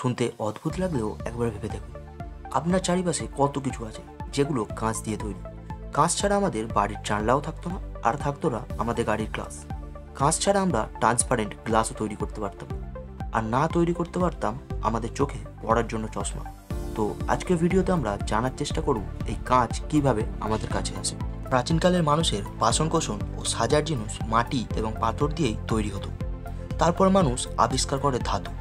শুনতে অদ্ভুত লাগলেও একবার ভেবে দেখুন আপনার চারিপাশে কত কিছু আছে যেগুলো কাঁচ দিয়ে তৈরি কাঁচ ছাড়া আমাদের বাড়ির জানলাও থাকতো না আর থাকতো না আমাদের গাড়ির গ্লাস কাঁচ ছাড়া আমরা ট্রান্সপারেন্ট গ্লাসও তৈরি করতে পারতাম আর না তৈরি করতে পারতাম আমাদের চোখে পড়ার জন্য চশমা তো আজকে ভিডিওতে আমরা জানার চেষ্টা করব এই কাঁচ কিভাবে আমাদের কাছে আসে প্রাচীনকালের মানুষের বাসনকোসন ও সাজার জিনিস মাটি এবং পাথর দিয়েই তৈরি হতো তারপর মানুষ আবিষ্কার করে ধাতু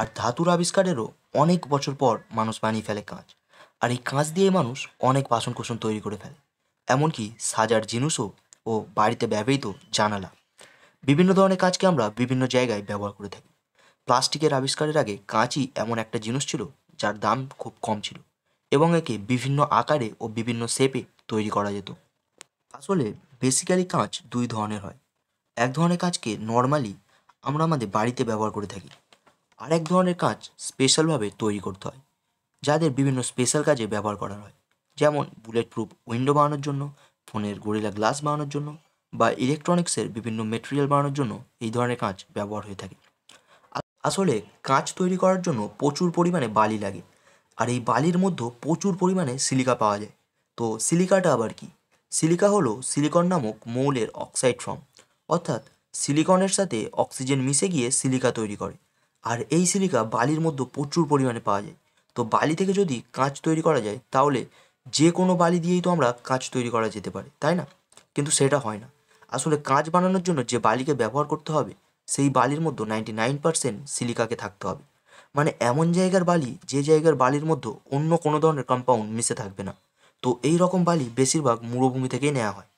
আর ধাতুর আবিষ্কারেরও অনেক বছর পর মানুষ বানিয়ে ফেলে কাঁচ আর এই কাঁচ দিয়ে মানুষ অনেক বাসনকোসন তৈরি করে ফেলে এমনকি সাজার জিনিসও ও বাড়িতে ব্যবহৃত জানালা বিভিন্ন ধরনের কাঁচকে আমরা বিভিন্ন জায়গায় ব্যবহার করে থাকি প্লাস্টিকের আবিষ্কারের আগে কাঁচই এমন একটা জিনিস ছিল যার দাম খুব কম ছিল এবং একে বিভিন্ন আকারে ও বিভিন্ন শেপে তৈরি করা যেত আসলে বেসিক্যালি কাঁচ দুই ধরনের হয় এক ধরনের কাঁচকে নর্মালি আমরা আমাদের বাড়িতে ব্যবহার করে থাকি আরেক ধরনের কাজ স্পেশালভাবে তৈরি করতে হয় যাদের বিভিন্ন স্পেশাল কাজে ব্যবহার করা হয় যেমন বুলেট প্রুফ উইন্ডো বানানোর জন্য ফোনের গরিলা গ্লাস বানানোর জন্য বা ইলেকট্রনিক্সের বিভিন্ন মেটেরিয়াল বানানোর জন্য এই ধরনের কাঁচ ব্যবহার হয়ে থাকে আসলে কাঁচ তৈরি করার জন্য প্রচুর পরিমাণে বালি লাগে আর এই বালির মধ্যে প্রচুর পরিমাণে সিলিকা পাওয়া যায় তো সিলিকাটা আবার কি সিলিকা হলো সিলিকন নামক মৌলের অক্সাইড ফর্ম অর্থাৎ সিলিকনের সাথে অক্সিজেন মিশে গিয়ে সিলিকা তৈরি করে আর এই সিলিকা বালির মধ্যে প্রচুর পরিমাণে পাওয়া যায় তো বালি থেকে যদি কাঁচ তৈরি করা যায় তাহলে যে কোনো বালি দিয়েই তো আমরা কাঁচ তৈরি করা যেতে পারে তাই না কিন্তু সেটা হয় না আসলে কাঁচ বানানোর জন্য যে বালিকে ব্যবহার করতে হবে সেই বালির মধ্যে নাইনটি নাইন পার্সেন্ট সিলিকাকে থাকতে হবে মানে এমন জায়গার বালি যে জায়গার বালির মধ্যে অন্য কোনো ধরনের কম্পাউন্ড মিশে থাকবে না তো এই রকম বালি বেশিরভাগ মরুভূমি থেকেই নেওয়া হয়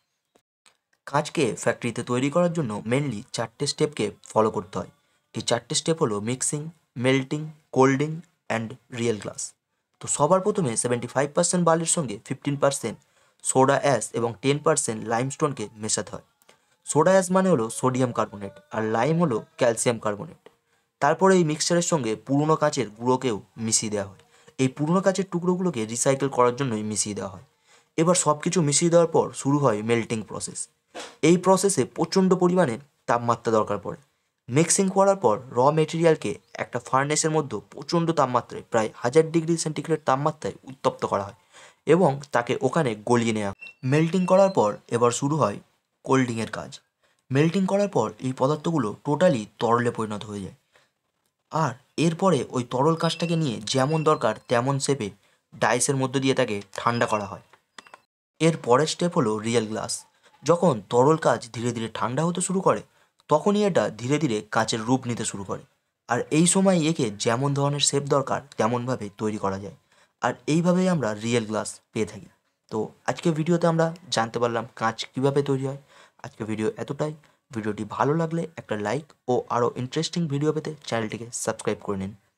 কাঁচকে ফ্যাক্টরিতে তৈরি করার জন্য মেনলি চারটে স্টেপকে ফলো করতে হয় এই চারটে স্টেপ হলো mixing melting cooling and real glass তো সবার প্রথমে সেভেন্টি ফাইভ পার্সেন্ট বালির সঙ্গে ফিফটিন পার্সেন্ট সোডা অ্যাস এবং টেন পার্সেন্ট লাইমস্টোনকে মেশাতে হয় সোডা অ্যাস মানে হলো সোডিয়াম কার্বোনেট আর লাইম হলো ক্যালসিয়াম কার্বোনেট তারপরে এই মিক্সচারের সঙ্গে পুরনো কাঁচের গুঁড়োকেও মিশিয়ে দেওয়া হয় এই পুরনো কাঁচের টুকরোগুলোকে রিসাইকেল করার জন্যই মিশিয়ে দেওয়া হয় এবার সব কিছু মিশিয়ে দেওয়ার পর শুরু হয় মেল্টিং প্রসেস এই প্রসেসে প্রচণ্ড পরিমাণে তাপমাত্রা দরকার পড়ে মিক্সিং করার পর র মেটেরিয়ালকে একটা ফার্নেসের মধ্যে প্রচণ্ড তাপমাত্রায় প্রায় হাজার ডিগ্রি সেন্টিগ্রেড তাপমাত্রায় উত্তপ্ত করা হয় এবং তাকে ওখানে গলিয়ে নেওয়া মেল্টিং করার পর এবার শুরু হয় কোল্ডিংয়ের কাজ মেল্টিং করার পর এই পদার্থগুলো টোটালি তরলে পরিণত হয়ে যায় আর এরপরে ওই তরল কাজটাকে নিয়ে যেমন দরকার তেমন শেপে ডাইসের মধ্য দিয়ে তাকে ঠান্ডা করা হয় এর পরের স্টেপ হলো রিয়েল গ্লাস যখন তরল কাজ ধীরে ধীরে ঠান্ডা হতে শুরু করে তখনই এটা ধীরে ধীরে কাঁচের রূপ নিতে শুরু করে আর এই সময় একে যেমন ধরনের শেপ দরকার তেমনভাবে তৈরি করা যায় আর এইভাবেই আমরা রিয়েল গ্লাস পেয়ে থাকি তো আজকে ভিডিওতে আমরা জানতে পারলাম কাঁচ কীভাবে তৈরি হয় আজকে ভিডিও এতটাই ভিডিওটি ভালো লাগলে একটা লাইক ও আরও ইন্টারেস্টিং ভিডিও পেতে চ্যানেলটিকে সাবস্ক্রাইব করে নিন